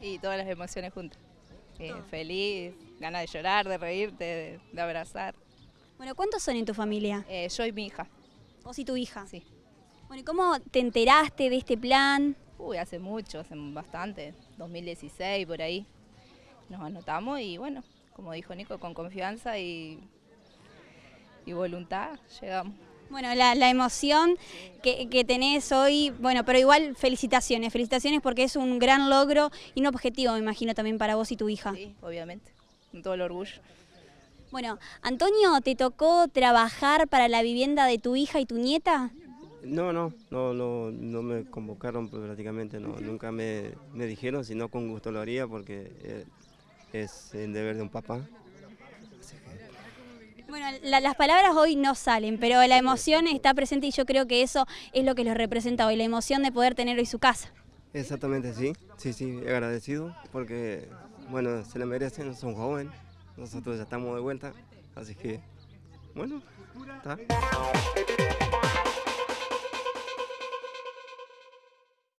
Y todas las emociones juntas. Eh, feliz, ganas de llorar, de reírte, de, abrazar. Bueno, ¿cuántos son en tu familia? Eh, yo y mi hija. o y tu hija? Sí. Bueno, ¿y cómo te enteraste de este plan? Uy, hace mucho, hace bastante, 2016 por ahí. Nos anotamos y bueno, como dijo Nico, con confianza y, y voluntad llegamos. Bueno, la, emoción que, tenés hoy, bueno, pero igual felicitaciones, felicitaciones porque es un gran logro y un objetivo, me imagino, también para vos y tu hija. Sí, obviamente, con todo el orgullo. Bueno, Antonio, ¿te tocó trabajar para la vivienda de tu hija y tu nieta? No, no, no, no, no me convocaron prácticamente, no, nunca me, me dijeron, sino con gusto lo haría porque eh, es el deber de un papá. Bueno, las palabras hoy no salen, pero la emoción está presente y yo creo que eso es lo que los representa hoy, la emoción de poder tener hoy su casa. Exactamente, sí, sí, sí, agradecido porque, bueno, se la merecen, son jóvenes, nosotros ya estamos de vuelta, así que, bueno, está.